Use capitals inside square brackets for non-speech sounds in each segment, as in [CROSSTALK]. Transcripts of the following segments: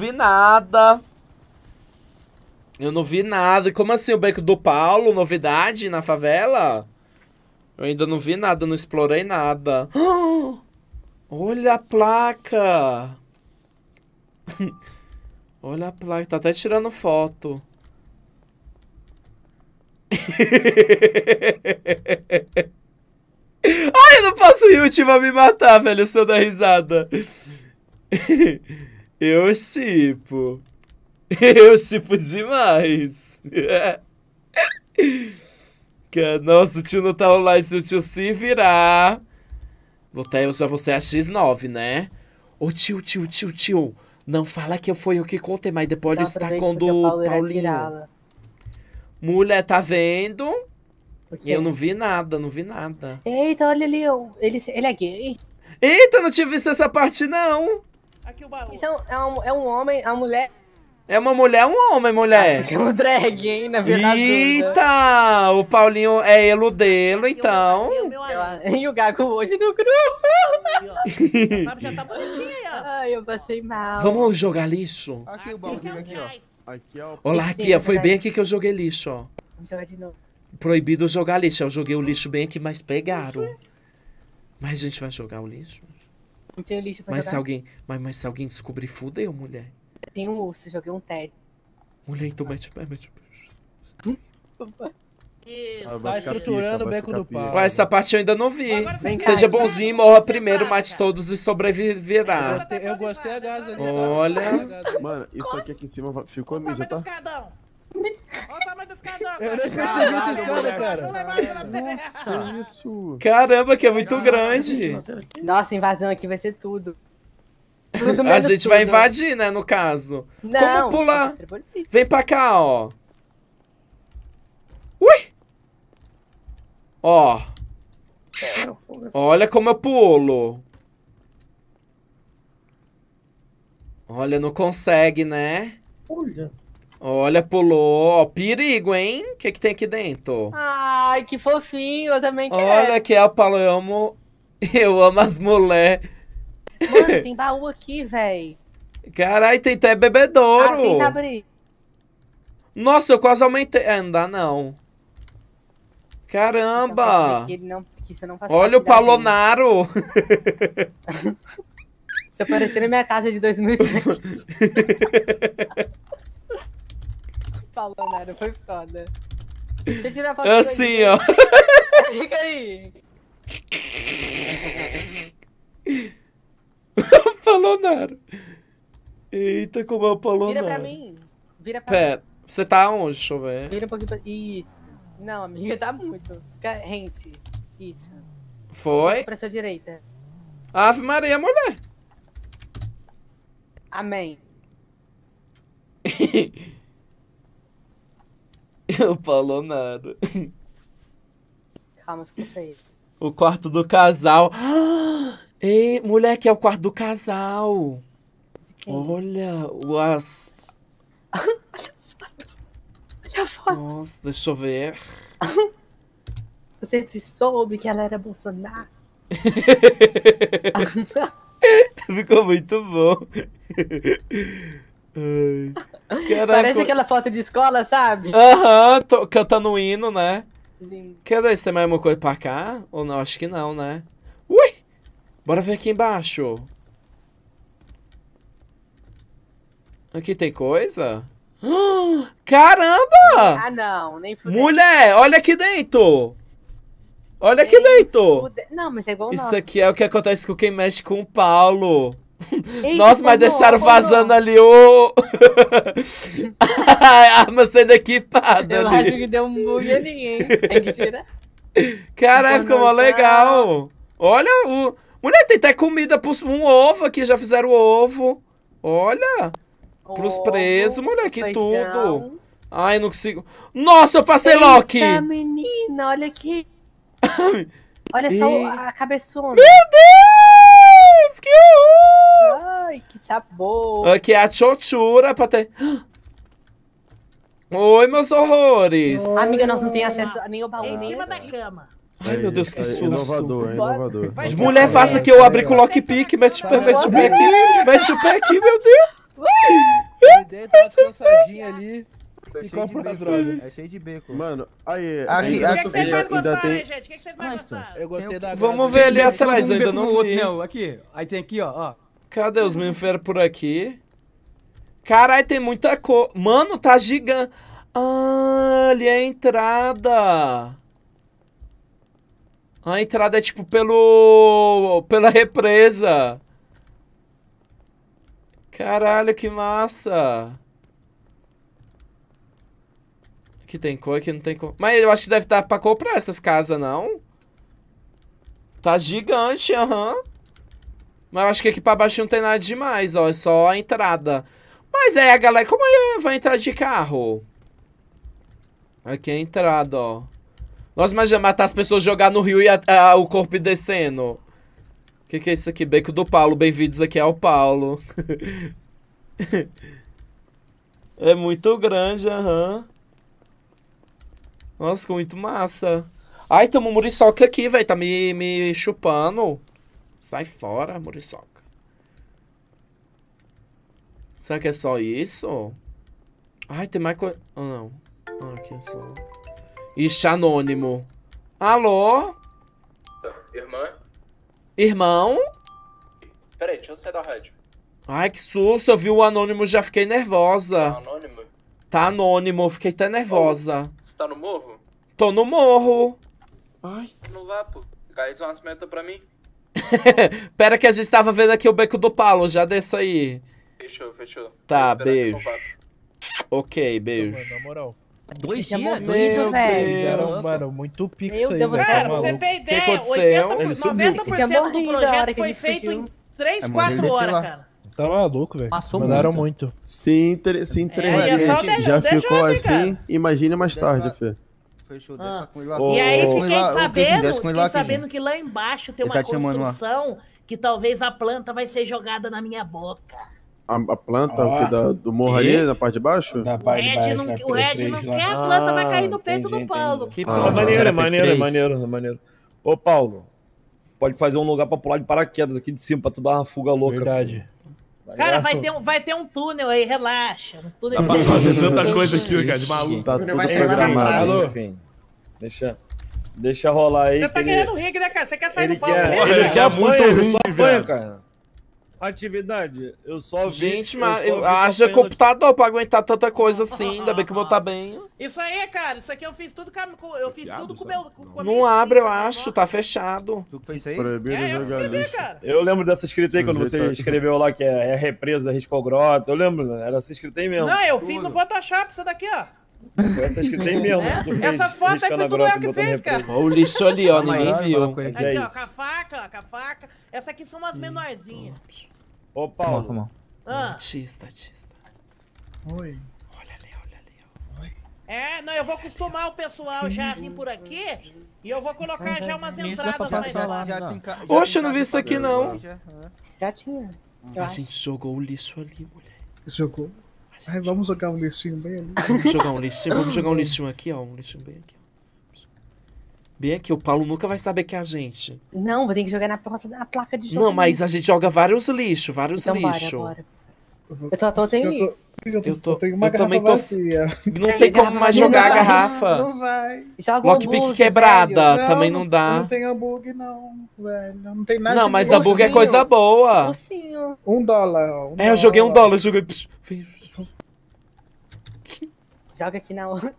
vi nada. Eu não vi nada. Como assim o Beco do Paulo? Novidade na favela? Eu ainda não vi nada, não explorei nada. [GASPS] olha a placa! [LAUGHS] olha a placa, tá até tirando foto. [LAUGHS] Ai, eu não posso rir, o time vai me matar, velho, se eu dar risada. [LAUGHS] Eu sipo, [LAUGHS] Eu sipo demais. [LAUGHS] É, nossa, o tio não tá online. Se o tio se virar. eu já vou ser a X9, né? Ô tio, tio, tio, tio. Não fala que foi eu que contei, mas depois ele está com o Paulinho. Mulher, tá vendo? Eu não vi nada, não vi nada. Eita, olha ali, ele, ele é gay. Eita, não tinha visto essa parte, não. Aqui o barulho. Isso é, é um, é um, homem, a mulher. É uma mulher é um homem, mulher? é um drag, hein, na verdade. Eita! O Paulinho é eludelo, então. É [LAUGHS] e o, Gago hoje no grupo. Aqui, ó. já tá bonitinho aí, ó. [LAUGHS] Ai, eu passei mal. Vamos jogar lixo? Aqui o Paulinho, aqui, ó. Aqui, ó. Olá, Foi bem aqui que eu joguei lixo, ó. Vamos jogar de novo. Proibido jogar lixo. Eu joguei o lixo bem aqui, mas pegaram. Mas a gente vai jogar o lixo? Não tenho lixo pra mas jogar. Se alguém, mas, mas se alguém descobrir, fudeu, mulher. Eu tenho um urso, joguei um tédio. Mulher, então mete o pé, mete o pé. Isso, vai tá estruturando o beco do pau. Ué, essa parte eu ainda não vi. Seja cá, bonzinho, morra primeiro, mate todos e sobreviverá. Eu gostei, eu gostei a é gás ali. Olha. É Mano, isso aqui aqui em cima ficou mídia, tá? Olha o tamanho dos casados. Eu nem percebi esses caras, cara. Nossa, isso. Caramba, que é muito Caramba, grande. Nossa, invasão aqui vai ser tudo. tudo a gente tudo. vai invadir, né, no caso. Não, Como pular? Vem pra cá, ó. Ui! Ó. Olha como eu pulo. Olha, não consegue, né? Olha. Olha, pulou. Perigo, hein? O que, que tem aqui dentro? Ai, que fofinho. Eu também quero. Olha que é a Palermo. [LAUGHS] Eu amo as mulher. Mano, [LAUGHS] tem baú aqui, véi. Carai, tem até bebedouro. Ah, tenta abrir. Nossa, eu quase aumentei. É, não dá não. Caramba. não, não Olha o Palonaro. Isso [LAUGHS] apareceu na minha casa de 2003 falou, Nara, né? foi foda. Deixa eu tirar a foto é Assim, ó. [LAUGHS] Fica aí. falou, Nara. Eita, como é o Apolonara. Vira pra mim. Vira pra Pera, mim. você tá onde? Deixa eu ver. Vira um pouquinho pra... Isso. Não, amiga, tá muito. Fica rente. Isso. Foi? Pra sua direita. Ave Maria, mulher. Amém. [LAUGHS] [LAUGHS] Ele falou nada. Calma, ficou feio. O quarto do casal. Ah! [GASPS] Ei, moleque, é o quarto do casal. Olha, o as... [LAUGHS] Olha a foto. Olha a foto. Nossa, deixa eu ver. Eu [LAUGHS] sempre soube que ela era Bolsonaro. Ficou muito bom. Caraca. Parece aquela foto de escola, sabe? Aham, uhum, cantando um hino, né? Quer dizer, esse mesmo coisa pra cá? Ou não? Acho que não, né? Ui! Bora ver aqui embaixo. Aqui tem coisa? Ah, caramba! Ah, não, nem fudeu. Mulher, olha aqui dentro! Olha nem aqui dentro! Fude... Não, mas é igual Isso nosso. aqui é o que acontece com quem mexe com o Paulo. Eita, Nossa, mas deixaram vazando ali o. [LAUGHS] a arma sendo equipada. Eu ali. acho que deu um bug ali, hein? é [LAUGHS] que tirar. Caralho, ficou mó tá. legal. Olha o. Mulher, tem até comida pros. Um ovo aqui, já fizeram ovo. Olha. Ovo, pros presos, mulher, que tudo. Ai, não consigo. Nossa, eu passei Eita, Loki! menina, olha aqui. [LAUGHS] olha só e... a cabeçona. Meu Deus! Que Aqui é a tchotchura pra ter... [GASPS] Oi, meus horrores! Oi. Amiga, nós não tem acesso a nenhum baú. Em cima da cama. Ai, meu Deus, que é, é susto. Inovador, é inovador. Vai, Mulher, vai, faça que eu abri com lockpick, mete, mete o pé aqui, mete o pé aqui, meu Deus. Meu Deus, tá cansadinha ali. É cheio, de droga. é tá cheio de beco. Mano, aí. Aqui, aí, o que, que vocês mais gostar, tem... gente? O que, que vocês mais gostaram? Eu gostei da. Vamos ver ali atrás, ainda não vi. Outro, não. Né? Aqui, aí tem aqui, ó. Cadê os mamíferos por aqui? Caralho, tem muita cor. Mano, tá gigante. Ah, ali é a entrada. A entrada é tipo pelo. pela represa. Caralho, que massa. Aqui tem cor, aqui não tem cor. Mas eu acho que deve dar pra comprar essas casas, não? Tá gigante, aham. Uhum. Mas eu acho que aqui pra baixo não tem nada demais, ó. É só a entrada. Mas é, a galera... Como é que vai entrar de carro? Aqui é a entrada, ó. Nossa, já matar as pessoas, jogar no rio e a, a, o corpo descendo. O que, que é isso aqui? Beco do Paulo. Bem-vindos aqui ao Paulo. [LAUGHS] é muito grande, aham. Uhum. Nossa, muito massa. Ai, tem uma muriçoca aqui, velho. Tá me, me chupando. Sai fora, muriçoca. Será que é só isso? Ai, tem mais coisa... Ah, oh, não. Ah, aqui é só... Ixi, anônimo. Alô? Irmã? Irmão? Peraí, deixa eu sair da rádio. Ai, que susto. Eu vi o anônimo, já fiquei nervosa. Tá anônimo? Tá anônimo, fiquei até nervosa. Ô, você tá no morro? Tô no morro. Ai. Não vá, pô. Caiu umas metas pra mim. [LAUGHS] Pera que a gente tava vendo aqui o beco do Palo, já desço aí. Fechou, fechou. Tá, beijo. Ok, beijo. na moral. Dois dias? Morrido, Meu velho. Mano, muito pix Meu aí, Deus, velho. Cara, tá você tem ideia, que aconteceu? 80, 90% do projeto foi feito em 3, é, 4 horas, cara. Tá maluco, velho. Passou Mandaram muito. muito. Se, inter... entregaria, é, é já deixa, ficou assim, imagina mais tarde, Fê fechou, ah. É desce com ele lá. E aí fiquei lá, sabendo, lá, fiquei lá, sabendo que lá embaixo tem ele uma tá construção que talvez a planta vai ser jogada na minha boca. A, a planta da, do morro ali, na parte de baixo? Da parte o Red não, não quer, a planta ah, vai cair no ah, peito entendi, do Paulo. Entendi. Que ah, é maneiro, é maneiro, é maneiro, é maneiro. Ô, Paulo, pode fazer um lugar pra pular de paraquedas aqui de cima pra tu dar uma fuga louca. Verdade. Filho. Tá cara, vai ter, um, vai ter um túnel aí, relaxa. Um túnel Dá pra fazer tanta coisa aqui, cara, de maluco. Tá tudo programado. Deixa, deixa rolar aí. Você tá que querendo ele... rir, né, cara? Você quer sair ele do palco? Quer, ele, ele quer muito ringue, velho, cara atividade. Eu só vi. Gente, mas eu, eu é haja computador pra aguentar tanta coisa assim. Ainda bem que o meu tá [LAUGHS] bem. Isso aí, cara. Isso aqui eu fiz tudo com Eu fiz tudo com o meu. Com não não abre, eu acho. Né? Tá fechado. Tu que fez isso aí? Proibido é, eu escrevi, cara. Eu lembro dessa escrita aí quando você tá- escreveu lá que é, é represa, risco grota. Eu lembro, era essa escrita aí mesmo. Não, eu tudo. fiz no Photoshop isso daqui, ó. Foi essa escrita aí mesmo. É? [LAUGHS] foto Essas fotos aí foi tudo eu que fez, cara. Olha o lixo ali, ó. Ninguém viu. Aqui, é ó, faca, com a faca. Essa aqui são umas menorzinhas. Ô, Paulo. Fuma, ah. Artista, artista. Oi. Olha ali, olha ali. é, não, eu vou acostumar o pessoal já a vir por aqui e eu vou colocar já umas entradas mais. lá. Oxe, eu não vi isso aqui, não. Já, tinha. Hum. A gente jogou o lixo ali, mulher. Jogou. Ai, vamos jogar um lixinho bem ali. Vamos jogar um lixinho, vamos jogar um lixinho aqui, ó. Um lixinho bem aqui, Bem aqui, o Paulo nunca vai saber que é a gente. Não, vou ter que jogar na, placa de jogo. Não, mas a gente joga vários lixos, vários então, lixos. Bora, bora. Eu tô, tô sem... Eu tô, eu, tenho uma eu também tô... Vazia. Não tem como mais jogar a garrafa. Não vai. Lockpick quebrada, não, também não dá. Não tem hambúrguer, não, velho. Não tem nada Não, mas hambúrguer é coisa boa. Mocinho. Um dólar, Um é, dólar. eu joguei um dólar, eu joguei... Joga aqui na outra.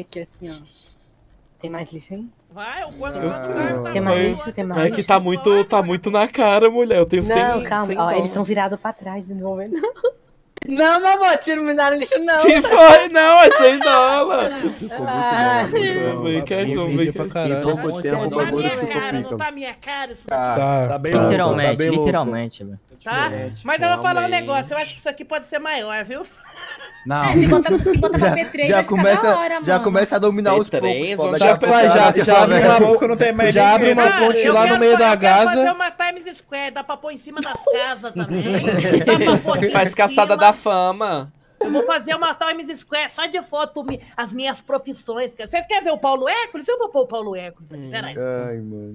aqui, aqui, assim, ó. Tem mais lixo aí? Vai, o quando ah. vai tá Tem mais lixo, tem mais É que tá muito, tá muito na cara, mulher. Eu tenho 100 Não, calma, 100 ó, eles são virados pra trás de novo, não. Não, mamô, tiro me dar no lixo, não. Que foi? Não, é 100 dólares. [LAUGHS] Ficou que é cash, vamos ver. Em não não o bagulho ficou Não tá, tá minha cara, isso tá. daqui. Tá, tá bem Literalmente, literalmente, Tá? Mas eu vou falar um negócio, eu acho que isso aqui pode ser maior, viu? Não. É, se se pra P3, já, já começa, hora, Já começa a dominar P3, os poucos. É já, já, já, já, já abre uma não tem Já abre uma ponte lá no meio da Gaza. fazer uma Times Square, dá pra pôr em cima das casas também. [LAUGHS] Faz caçada da fama. Eu vou fazer uma Times Square só de foto, as minhas profissões. Vocês querem ver o Paulo Hércules? Eu vou pôr o Paulo Hércules. Hum. Peraí. Ai, mano.